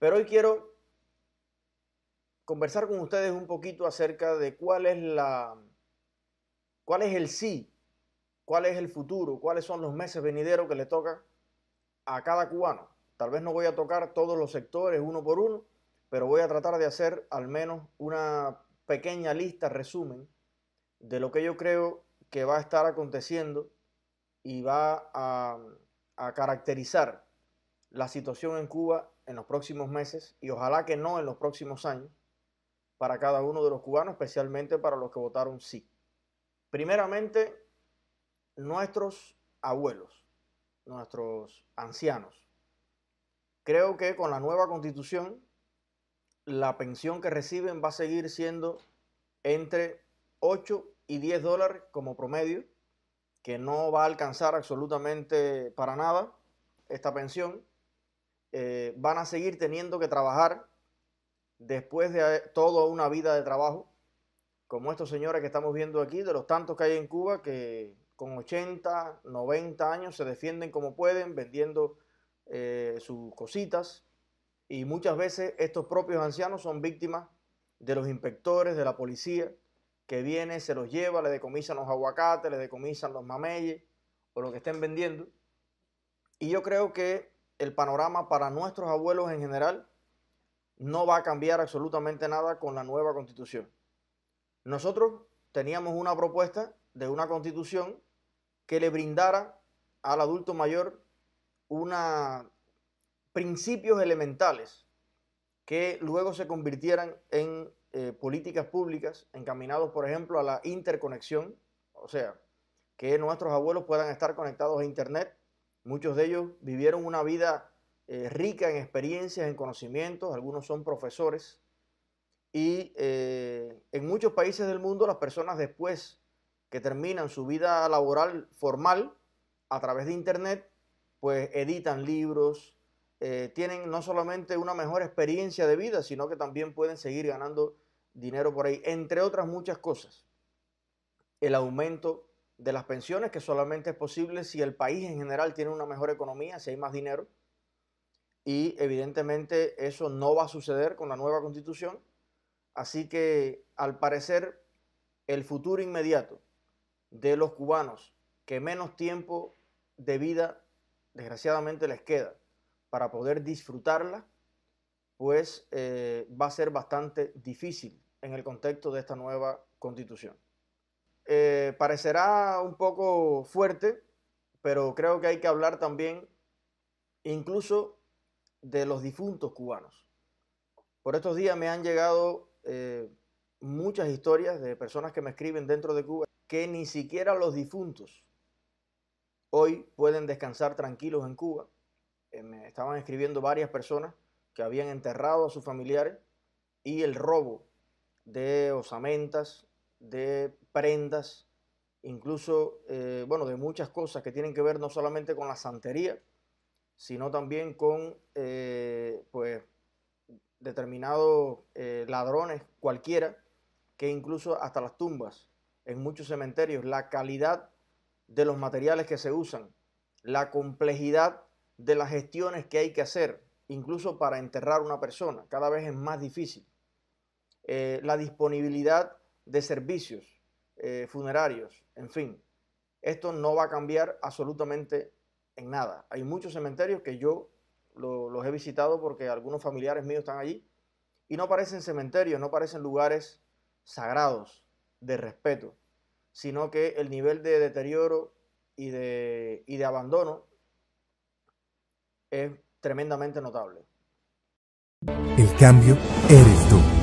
Pero hoy quiero conversar con ustedes un poquito acerca de cuál es la cuál es el sí, cuál es el futuro, cuáles son los meses venideros que le toca a cada cubano. Tal vez no voy a tocar todos los sectores uno por uno, pero voy a tratar de hacer al menos una pequeña lista, resumen, de lo que yo creo que va a estar aconteciendo y va a, caracterizar la situación en Cuba en los próximos meses y ojalá que no en los próximos años para cada uno de los cubanos, especialmente para los que votaron sí. Primeramente, nuestros abuelos, nuestros ancianos. Creo que con la nueva constitución, la pensión que reciben va a seguir siendo entre 8 y 10 dólares como promedio, que no va a alcanzar absolutamente para nada esta pensión, eh, van a seguir teniendo que trabajar después de toda una vida de trabajo, como estos señores que estamos viendo aquí, de los tantos que hay en Cuba que con 80, 90 años se defienden como pueden, vendiendo eh, sus cositas. Y muchas veces estos propios ancianos son víctimas de los inspectores, de la policía, que viene, se los lleva, le decomisan los aguacates, le decomisan los mameyes o lo que estén vendiendo. Y yo creo que el panorama para nuestros abuelos en general no va a cambiar absolutamente nada con la nueva constitución. Nosotros teníamos una propuesta de una constitución que le brindara al adulto mayor una principios elementales que luego se convirtieran en eh, políticas públicas encaminados, por ejemplo, a la interconexión, o sea, que nuestros abuelos puedan estar conectados a Internet. Muchos de ellos vivieron una vida eh, rica en experiencias, en conocimientos, algunos son profesores. Y eh, en muchos países del mundo las personas después que terminan su vida laboral formal a través de Internet, pues editan libros, tienen no solamente una mejor experiencia de vida, sino que también pueden seguir ganando dinero por ahí, entre otras muchas cosas. El aumento de las pensiones, que solamente es posible si el país en general tiene una mejor economía, si hay más dinero. Y evidentemente eso no va a suceder con la nueva constitución. Así que al parecer el futuro inmediato de los cubanos que menos tiempo de vida desgraciadamente les queda para poder disfrutarla, pues eh, va a ser bastante difícil en el contexto de esta nueva constitución. Eh, parecerá un poco fuerte, pero creo que hay que hablar también incluso de los difuntos cubanos. Por estos días me han llegado eh, muchas historias de personas que me escriben dentro de Cuba que ni siquiera los difuntos hoy pueden descansar tranquilos en Cuba. Eh, me estaban escribiendo varias personas que habían enterrado a sus familiares y el robo de osamentas, de prendas, incluso, eh, bueno, de muchas cosas que tienen que ver no solamente con la santería, sino también con, eh, pues, determinados eh, ladrones cualquiera, que incluso hasta las tumbas, en muchos cementerios, la calidad de los materiales que se usan, la complejidad de las gestiones que hay que hacer, incluso para enterrar una persona, cada vez es más difícil. Eh, la disponibilidad de servicios eh, funerarios, en fin. Esto no va a cambiar absolutamente en nada. Hay muchos cementerios que yo los he visitado porque algunos familiares míos están allí y no parecen cementerios, no parecen lugares sagrados de respeto, sino que el nivel de deterioro y de, y de abandono es tremendamente notable. El cambio eres tú.